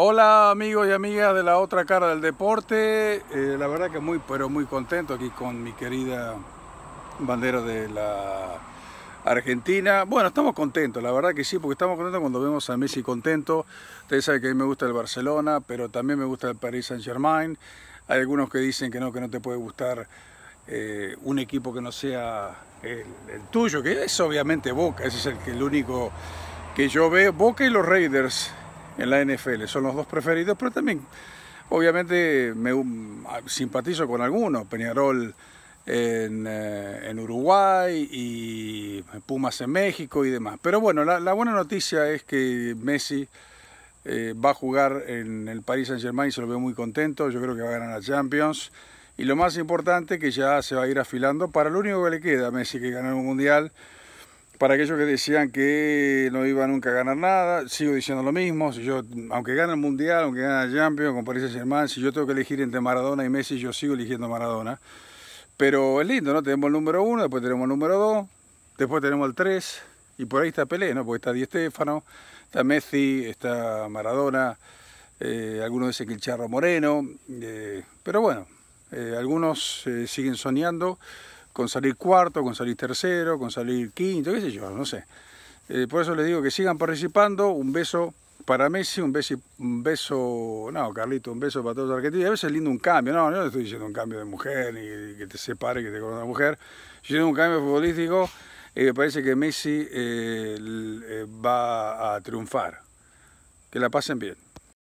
Hola amigos y amigas de la otra cara del deporte, eh, la verdad que muy pero muy contento aquí con mi querida bandera de la Argentina. Bueno, estamos contentos, la verdad que sí, porque estamos contentos cuando vemos a Messi contento. Ustedes saben que a mí me gusta el Barcelona, pero también me gusta el Paris Saint Germain. Hay algunos que dicen que no, que no te puede gustar eh, un equipo que no sea el, tuyo, que es obviamente Boca, ese es el único que yo veo, Boca y los Raiders en la NFL. Son los dos preferidos, pero también, obviamente, me simpatizo con algunos. Peñarol eh, en, Uruguay y Pumas en México y demás. Pero bueno, la, buena noticia es que Messi... Eh, va a jugar en el Paris Saint Germain, y se lo veo muy contento, yo creo que va a ganar la Champions. Y lo más importante que ya se va a ir afilando para lo único que le queda a Messi, que ganar un mundial, para aquellos que decían que no iba nunca a ganar nada, sigo diciendo lo mismo. yo, aunque gane el Mundial, aunque gane el Champions, con Paris Saint-Germain, si yo tengo que elegir entre Maradona y Messi, yo sigo eligiendo Maradona. Pero es lindo, ¿no? Tenemos el número uno, después tenemos el número dos, después tenemos el tres, y por ahí está Pelé, ¿no? Porque está Di Stéfano, está Messi, está Maradona, eh, algunos dicen que el Charro Moreno, eh, pero bueno, eh, algunos siguen soñando con salir cuarto, con salir tercero, con salir quinto, qué sé yo, no sé. Eh, por eso les digo que sigan participando. Un beso para Messi, un beso, un beso, no, Carlito, un beso para todos los argentinos. a veces es lindo un cambio, no, yo no estoy diciendo un cambio de mujer, ni que te separe, que te corra una mujer. Yo diciendo un cambio futbolístico y eh, me parece que Messi eh, va a triunfar. Que la pasen bien.